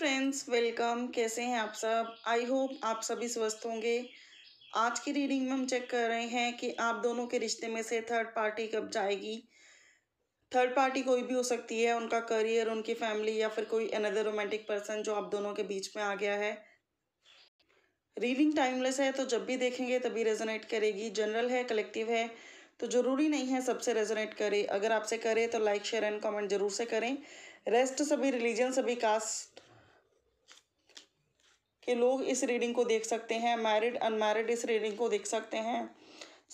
friends welcome कैसे हैं आप सब आई होप आप सभी स्वस्थ होंगे आज की रीडिंग में हम चेक कर रहे हैं कि आप दोनों के रिश्ते में से थर्ड पार्टी कब जाएगी थर्ड पार्टी कोई भी हो सकती है उनका करियर उनकी फैमिली या फिर कोई अनदर रोमांटिक पर्सन जो आप दोनों के बीच में आ गया है रीडिंग टाइमलेस है तो जब भी देखेंगे तभी रेजोनेट करेगी जनरल है कलेक्टिव है तो ज़रूरी नहीं है सबसे रेजोनेट करे अगर आपसे करे तो लाइक शेयर एंड कमेंट जरूर से करें रेस्ट सभी रिलीजन सभी कास्ट कि लोग इस रीडिंग को देख सकते हैं मैरिड अनमैरिड इस रीडिंग को देख सकते हैं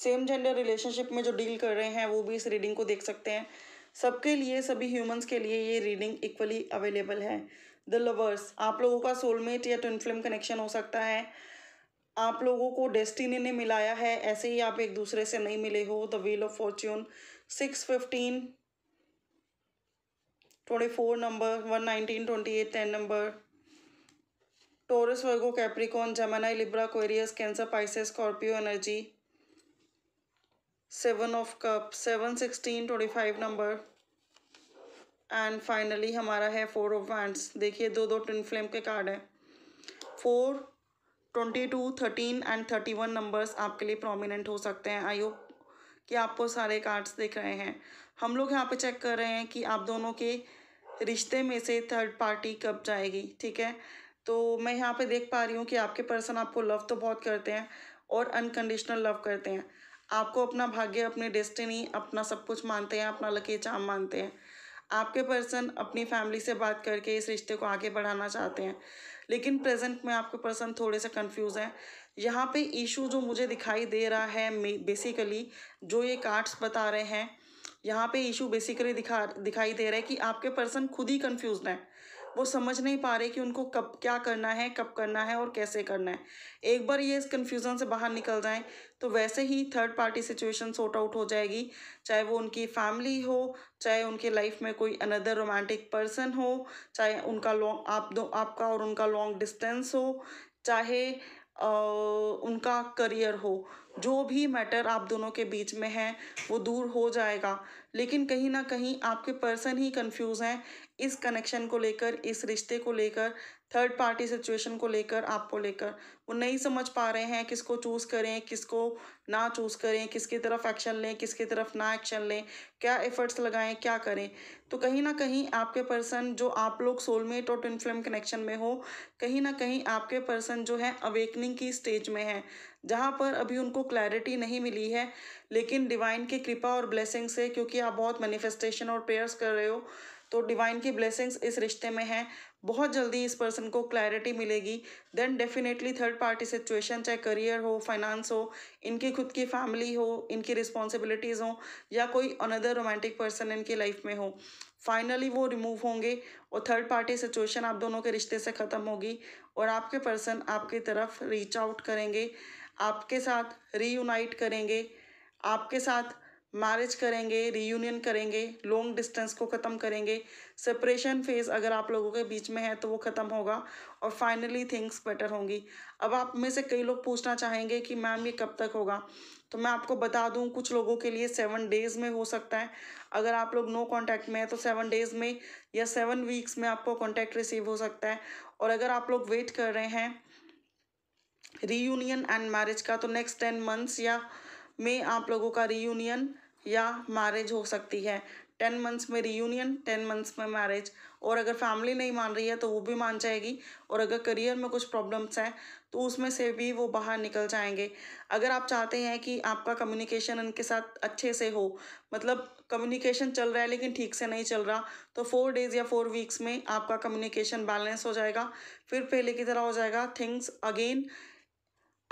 सेम जेंडर रिलेशनशिप में जो डील कर रहे हैं वो भी इस रीडिंग को देख सकते हैं सबके लिए सभी ह्यूमंस के लिए ये रीडिंग इक्वली अवेलेबल है द लवर्स आप लोगों का सोलमेट या ट्विन फिल्म कनेक्शन हो सकता है आप लोगों को डेस्टिनी ने मिलाया है ऐसे ही आप एक दूसरे से नहीं मिले हो the wheel of fortune six fifteen twenty four number one nineteen twenty eight ten number Taurus Virgo Capricorn Gemini Libra Aquarius Cancer Pisces Scorpio energy seven of cup seven sixteen twenty five number and finally हमारा है four of wand देखिए दो दो twin flame के card हैं four twenty two thirteen and thirty one numbers आपके लिए prominent हो सकते हैं आई होप कि आपको सारे कार्ड्स दिख रहे हैं हम लोग यहाँ पे चेक कर रहे हैं कि आप दोनों के रिश्ते में से थर्ड पार्टी कब जाएगी ठीक है तो मैं यहाँ पे देख पा रही हूँ कि आपके पर्सन आपको लव तो बहुत करते हैं और अनकंडीशनल लव करते हैं आपको अपना भाग्य अपनी डेस्टिनी अपना सब कुछ मानते हैं अपना लकी चाम मानते हैं आपके पर्सन अपनी फैमिली से बात करके इस रिश्ते को आगे बढ़ाना चाहते हैं लेकिन प्रेजेंट में आपके पर्सन थोड़े से कंफ्यूज हैं यहाँ पे इशू जो मुझे दिखाई दे रहा है बेसिकली जो ये कार्ड्स बता रहे हैं यहाँ पे इशू बेसिकली दिखा दिखाई दे रहा है कि आपके पर्सन खुद ही कन्फ्यूज हैं वो समझ नहीं पा रहे कि उनको कब क्या करना है कब करना है और कैसे करना है एक बार ये इस कन्फ्यूज़न से बाहर निकल जाएं तो वैसे ही third party situation sort out हो जाएगी चाहे वो उनकी फैमिली हो चाहे उनके लाइफ में कोई अनदर रोमांटिक पर्सन हो चाहे उनका लॉन्ग आप दो आपका और उनका लॉन्ग डिस्टेंस हो चाहे आ, उनका करियर हो जो भी मैटर आप दोनों के बीच में है वो दूर हो जाएगा लेकिन कहीं ना कहीं आपके पर्सन ही कंफ्यूज हैं इस कनेक्शन को लेकर इस रिश्ते को लेकर थर्ड पार्टी सिचुएशन को लेकर आपको लेकर वो नहीं समझ पा रहे हैं किसको चूज़ करें किसको ना चूज़ करें किसकी तरफ एक्शन लें किसकी तरफ ना एक्शन लें क्या एफर्ट्स लगाएं क्या करें तो कहीं ना कहीं आपके पर्सन जो आप लोग सोलमेट और ट्विन फिल्म कनेक्शन में हो कहीं ना कहीं आपके पर्सन जो है अवेकनिंग की स्टेज में है जहाँ पर अभी उनको क्लैरिटी नहीं मिली है लेकिन डिवाइन की कृपा और ब्लेसिंग से क्योंकि आप बहुत मैनिफेस्टेशन और प्रेयर्स कर रहे हो तो डिवाइन की ब्लेसिंग्स इस रिश्ते में हैं बहुत जल्दी इस पर्सन को क्लैरिटी मिलेगी then definitely third party situation चाहे करियर हो फाइनेंस हो इनकी खुद की फैमिली हो इनकी रिस्पॉन्सिबिलिटीज़ हो या कोई अनदर रोमांटिक पर्सन इनकी लाइफ में हो फाइनली वो रिमूव होंगे और थर्ड पार्टी सिचुएशन आप दोनों के रिश्ते से ख़त्म होगी और आपके पर्सन आपकी तरफ रीच आउट करेंगे आपके साथ रीयूनाइट करेंगे आपके साथ मैरिज करेंगे रीयूनियन करेंगे लॉन्ग डिस्टेंस को ख़त्म करेंगे सेपरेशन फेज़ अगर आप लोगों के बीच में है तो वो ख़त्म होगा और फाइनली थिंग्स बेटर होंगी अब आप में से कई लोग पूछना चाहेंगे कि मैम ये कब तक होगा तो मैं आपको बता दूं कुछ लोगों के लिए सेवन डेज़ में हो सकता है अगर आप लोग नो कॉन्टैक्ट में हैं तो सेवन डेज़ में या सेवन वीक्स में आपको कॉन्टैक्ट रिसीव हो सकता है और अगर आप लोग वेट कर रहे हैं रीयूनियन एंड मैरिज का तो नेक्स्ट टेन मंथ्स या में आप लोगों का रीयूनियन या मैरिज हो सकती है टेन मंथ्स में रीयूनियन टेन मंथ्स में मैरिज और अगर फैमिली नहीं मान रही है तो वो भी मान जाएगी और अगर करियर में कुछ प्रॉब्लम्स हैं तो उसमें से भी वो बाहर निकल जाएंगे अगर आप चाहते हैं कि आपका कम्युनिकेशन उनके साथ अच्छे से हो मतलब कम्युनिकेशन चल रहा है लेकिन ठीक से नहीं चल रहा तो फोर डेज या फोर वीक्स में आपका कम्युनिकेशन बैलेंस हो जाएगा फिर पहले की तरह हो जाएगा थिंग्स अगेन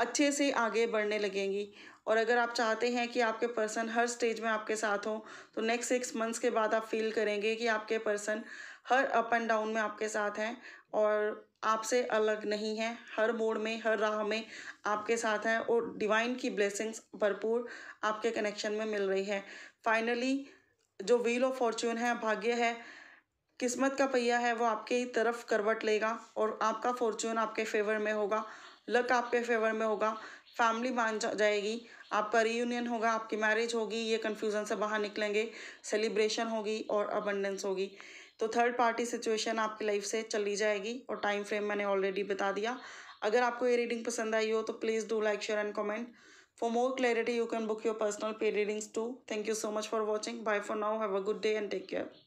अच्छे से आगे बढ़ने लगेंगी और अगर आप चाहते हैं कि आपके पर्सन हर स्टेज में आपके साथ हो तो नेक्स्ट सिक्स मंथ्स के बाद आप फील करेंगे कि आपके पर्सन हर अप एंड डाउन में आपके साथ हैं और आपसे अलग नहीं है हर मोड में हर राह में आपके साथ हैं और डिवाइन की ब्लेसिंग्स भरपूर आपके कनेक्शन में मिल रही है फाइनली जो व्हील ऑफ फॉर्चून है भाग्य है किस्मत का पहिया है वो आपके तरफ करवट लेगा और आपका फॉर्च्यून आपके फेवर में होगा लक आपके फेवर में होगा फैमिली जा, जाएगी आपका रीयूनियन होगा आपकी मैरिज होगी ये कन्फ्यूज़न से बाहर निकलेंगे सेलिब्रेशन होगी और अबंडेंस होगी तो थर्ड पार्टी सिचुएशन आपकी लाइफ से चली जाएगी और टाइम फ्रेम मैंने ऑलरेडी बता दिया अगर आपको ये रीडिंग पसंद आई हो तो please do like share and comment for more clarity you can book your personal pay readings too thank you so much for watching bye for now have a good day and take care